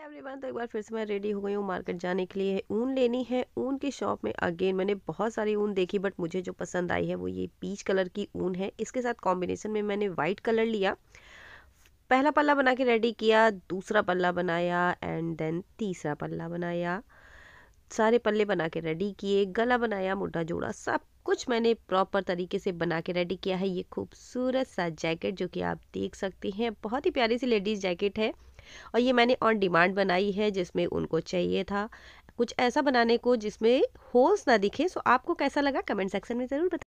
everyone तो एक बार फिर से मैं रेडी हो गई हूँ मार्केट जाने के लिए ऊन लेनी है ऊन की शॉप में अगेन मैंने बहुत सारी ऊन देखी बट मुझे जो पसंद आई है वो ये पीच कलर की ऊन है इसके साथ कॉम्बिनेशन में मैंने वाइट कलर लिया पहला पल्ला बना के रेडी किया दूसरा पल्ला बनाया एंड देन तीसरा पल्ला बनाया सारे पल्ले बना के रेडी किए गला बनाया मुड्ढा जोड़ा सब कुछ मैंने प्रॉपर तरीके से बना के रेडी किया है ये खूबसूरत सा जैकेट जो कि आप देख सकते हैं बहुत ही प्यारी सी लेडीज़ जैकेट है और ये मैंने ऑन डिमांड बनाई है जिसमें उनको चाहिए था कुछ ऐसा बनाने को जिसमें होल्स ना दिखे सो आपको कैसा लगा कमेंट सेक्शन में ज़रूर